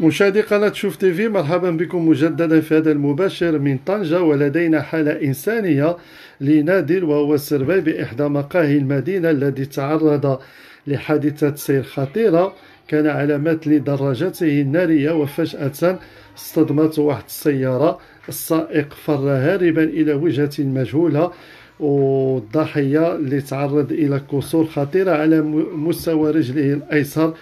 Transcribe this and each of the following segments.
مشاهدي قناة شوف تيفي مرحبا بكم مجددا في هذا المباشر من طنجة ولدينا حالة إنسانية لنادر وهو السرباي بإحدى مقاهي المدينة الذي تعرض لحادثة سير خطيرة كان على متن دراجته النارية وفجأة اصطدمت واحد السيارة السائق فر هاربا إلى وجهة مجهولة والضحية اللي تعرض إلى كسور خطيرة على مستوى رجله الأيسر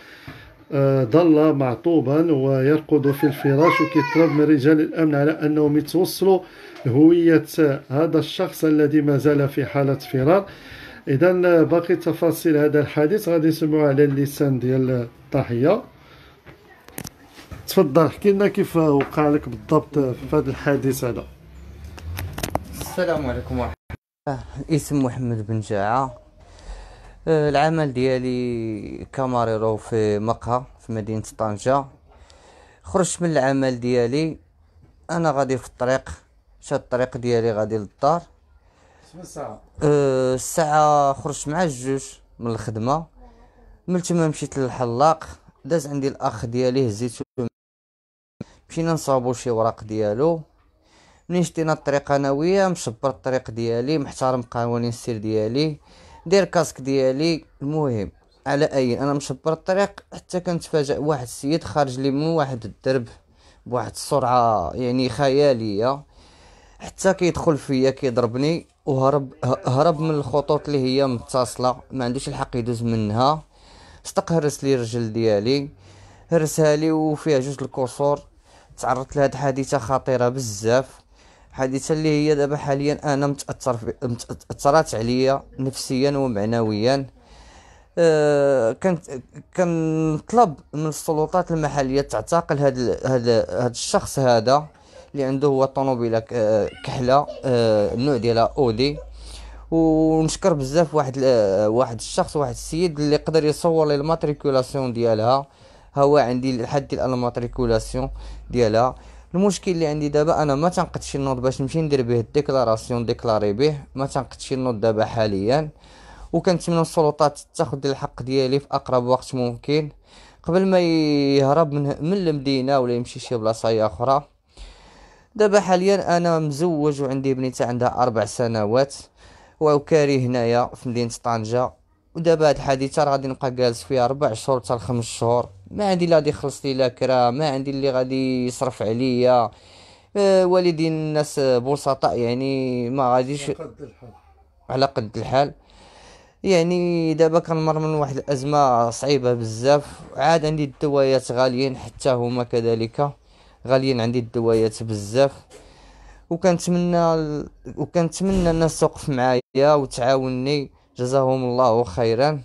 آه، ظل معطوبا ويرقد في الفراش وكيطلب من رجال الامن على انهم يتوصلوا هويه هذا الشخص الذي ما زال في حاله فرار اذا باقي تفاصيل هذا الحادث غادي نسمعوها على اللسان ديال الضحيه تفضل احكي لنا كيف وقع لك بالضبط في هذا الحادث هذا السلام عليكم ورحمه الله آه، اسم محمد بن جاعه آه، العمل ديالي كماريرو في مقهى في مدينة طنجة خرجت من العمل ديالي انا غادي في الطريق شاد الطريق ديالي غادي للدار الساعة أه الساعة خرجت مع الجوج من الخدمة من تما مشيت للحلاق داز عندي الاخ ديالي هزيتو مشينا نصاوبو شي وراق ديالو منين شتينا الطريق انا وياه مشبر الطريق ديالي محترم قوانين السير ديالي دير كاسك ديالي المهم على اي انا مشبر الطريق حتى كنتفاجئ واحد السيد خارج لي من واحد الدرب بواحد السرعه يعني خياليه حتى كيدخل فيا كيضربني وهرب هرب من الخطوط اللي هي متصله ما عندوش الحق يدوز منها صدق هرس لي الرجل ديالي هرسها لي وفيها جوج الكسور تعرضت لهاد حادثه خطيره بزاف حادثة اللي هي دابا حاليا انا متاثر متاثرات عليا نفسيا ومعنويا أه كنت كنطلب من السلطات المحليه تعتقل هذا هذا الشخص هذا اللي عنده هو طوموبيله آه، كحله أه النوع ديالها اودي ونشكر بزاف واحد آه، واحد الشخص واحد السيد اللي قدر يصور لي الماتريكولاسيون ديالها هو عندي لحد الماتريكولاسيون ديالها المشكل اللي عندي دابا انا ما تنقدش النوض باش نمشي ندير به الديكلاراسيون ديكلاري به ما تنقدش النوض دابا حاليا وكنتمنى السلطات تاخذ الحق ديالي في اقرب وقت ممكن قبل ما يهرب من من المدينه ولا يمشي شي بلاصه اخرى دابا حاليا انا مزوج وعندي بنيته عندها اربع سنوات وكاري هنايا في مدينه طنجه ودابا هاد الحادثه راه غادي نبقى جالس فيها ربع شهور حتى لخمس شهور ما عندي لا غادي يخلص لي لا كرا ما عندي اللي غادي يصرف عليا أه، والدي والدين الناس بسطاء يعني ما غاديش على قد الحال يعني دابا كنمر من واحد الازمه صعيبه بزاف عاد عندي الدوايات غاليين حتى هما كذلك غاليين عندي الدوايات بزاف وكنتمنى وكنتمنى الناس توقف معايا وتعاونني جزاهم الله خيرا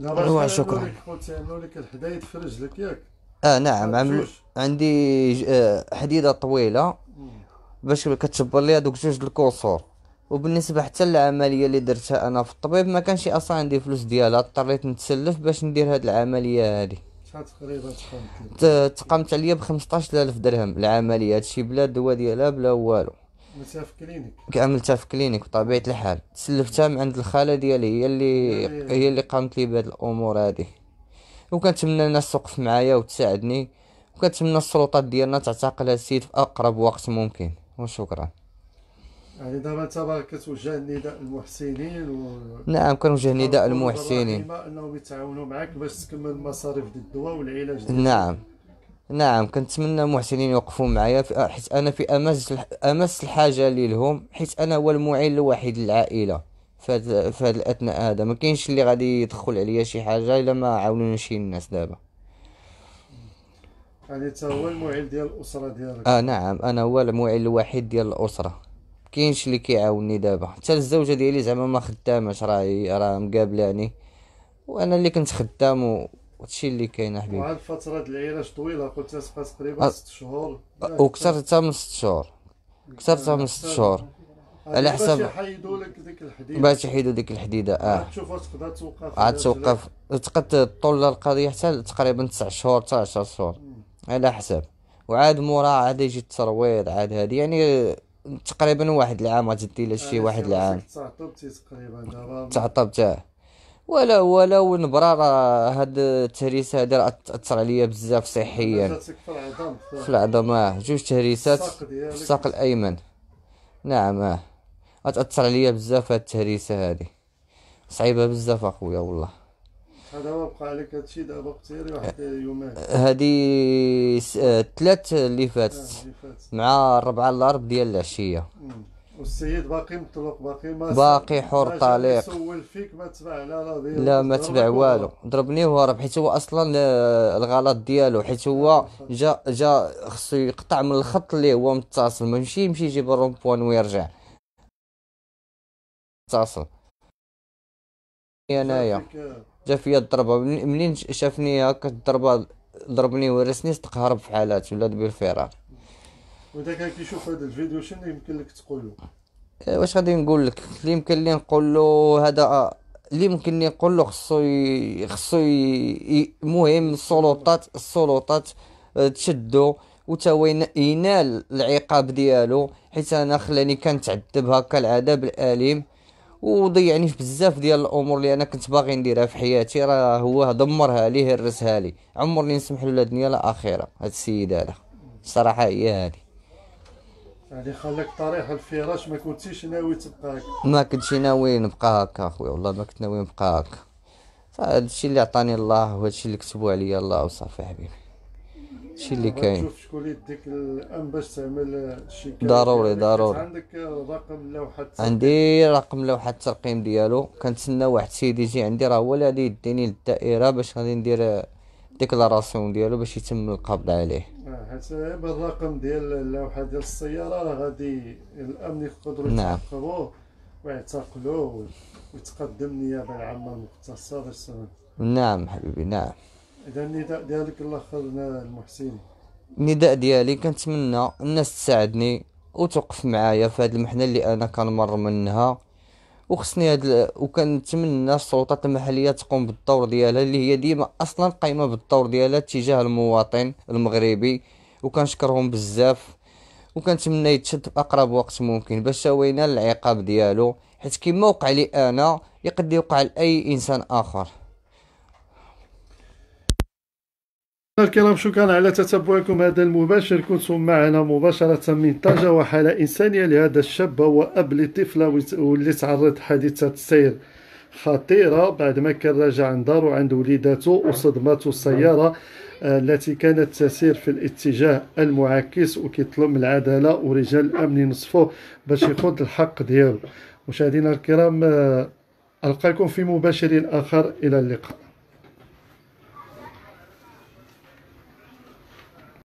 لا شكرا قلت لك الحديد في رجلك ياك اه نعم عمل عندي آه، حديده طويله باش كتشبر لي هذوك جوج الكورسور وبالنسبه حتى للعمليه اللي درتها انا في الطبيب ما كانش اصلا عندي فلوس ديالها اضطريت نتسلف باش ندير هاد العمليه هادي شحال تقريبا تقامت تقامت عليا ب 15000 درهم العمليه هادشي بلا دواء ديالها بلا والو عملتها في كلينيك عملتها في كلينيك بطبيعه الحال تسلفتها من عند الخاله ديالي هي اللي هي اللي قامت لي بهاد الامور هذه وكنتمنى الناس توقف معايا وتساعدني وكنتمنى السلطات ديالنا تعتقل هاد السيد في اقرب وقت ممكن وشكرا يعني دابا انت باغي كتوجه النداء للمحسنين و... نعم كنوجه النداء للمحسنين انهم يتعاونوا معك باش تكمل المصاريف ديال الدواء والعلاج دي نعم نعم كنتمنى المحسنين يوقفوا معايا حيت انا في امس امس الحاجه ليهم حيت انا هو المعين الوحيد للعائله في هذا الاثناء هذا ما كاينش اللي غادي يدخل عليا شي حاجه الا ما عاونوني شي الناس دابا يعني حتى هو المعيل ديال الاسره ديالك اه نعم انا هو المعيل الوحيد ديال الاسره كاينش اللي كيعاوني دابا حتى الزوجه ديالي زعما ما خداماش راهي راه مقابلاني وانا اللي كنت خدام هادشي اللي كاين حبيبي وهاد فترة العلاج طويلة قلت تبقى تقريبا 6 شهور وكثر حتى من 6 شهور كثر حتى من 6 شهور على حسب باش يحيدوا لك ديك الحديده باش يحيدوا ديك الحديده اه تشوف تقدر توقف عاد توقف تقد طول القضيه حتى تقريبا 9 شهور حتى 10 شهور على حسب وعاد مورا عاد يجي الترويض عاد هادي يعني تقريبا واحد العام غتدي لها شي واحد العام تعطبتي تقريبا دابا تعطبت ولا ولو نبرا راه هاد التهريسه هادي راه تاثر عليا بزاف صحيا في العظام اه جوج تهريسات في الساق الايمن نعم اه تاثر عليا بزاف هاد التهريسه هادي صعيبه بزاف اخويا والله هذا هو بقى عليك هادشي دابا قتيري واحد يومين هادي ثلاث آه، اللي فاتت آه، مع الربعه الارب ديال العشيه والسيد باقي مطلق باقي ما باقي حر طليق سول فيك ما تبع لا لا لا ما تبع والو ضربني راه حيت هو اصلا آه، الغلط ديالو حيت هو جا جا خصو يقطع من الخط اللي هو متصل ماشي يمشي يجيب الرومبوان ويرجع متصل انايا آه. جا فيا الضربه منين شافني هكا الضربه ضربني ورسني استقهرب في حالات ولا بالفرار واذا كان كيشوف هذا الفيديو شنو يمكن لك تقول له أه، واش غادي نقول لك اللي يمكن لي نقول له هذا اللي يمكن لي نقول له خصو خصو المهم السلطات السلطات أه، تشدو وتا ينال العقاب ديالو حيت انا خلاني كنتعذب هكا العذاب الاليم وضيعني في بزاف ديال الامور اللي انا كنت باغي نديرها في حياتي راه هو دمرها لي هرسها لي عمرني نسمح له لا دنيا لا اخره هاد السيد هذا الصراحه هي هذه يعني خلاك طريح الفراش ما كنتيش ناوي تبقى هكا ما كنتش ناوي نبقى هكا اخويا والله ما كنت ناوي نبقى هكا فهاد الشيء اللي عطاني الله وهادشي اللي كتبوا عليا الله وصافي حبيبي هادشي اللي كاين شوف شكون يديك الان باش تعمل الشيكايه ضروري يعني ضروري عندك رقم لوحه عندي رقم لوحه الترقيم ديالو كنتسنى واحد السيد يجي عندي راه هو اللي غادي يديني للدائره باش غادي ندير ديكلاراسيون ديالو باش يتم القبض عليه حيت بالرقم ديال اللوحه ديال السياره راه غادي الامن يقدروا نعم. يتحققوه ويعتقلوه ويتقدم النيابه العامه المختصه باش نعم حبيبي نعم اذا النداء ديالك الله خلنا المحسن النداء ديالي كنتمنى الناس تساعدني وتوقف معايا في هذه المحنه اللي انا كنمر منها وخصني هاد ال... وكنتمنى السلطات المحليه تقوم بالدور ديالها اللي هي ديما اصلا قايمه بالدور ديالها تجاه المواطن المغربي وكنشكرهم بزاف وكنتمنى يتشد باقرب وقت ممكن باش هو ينال العقاب ديالو حيت كيما وقع لي انا يقد يوقع لاي انسان اخر الكرام شكرا على تتبعكم هذا المباشر كنتم معنا مباشرة من طنجة وحالة إنسانية لهذا الشاب وأب لطفلة واللي تعرض حادثة سير خطيرة بعد ما كان راجع عن دارو عند وليداته وصدمته السيارة آه، التي كانت تسير في الاتجاه المعاكس وكيطلب من العداله ورجال الامن نصفه باش يخوض الحق ديالو مشاهدينا الكرام آه، القاكم في مباشر اخر الى اللقاء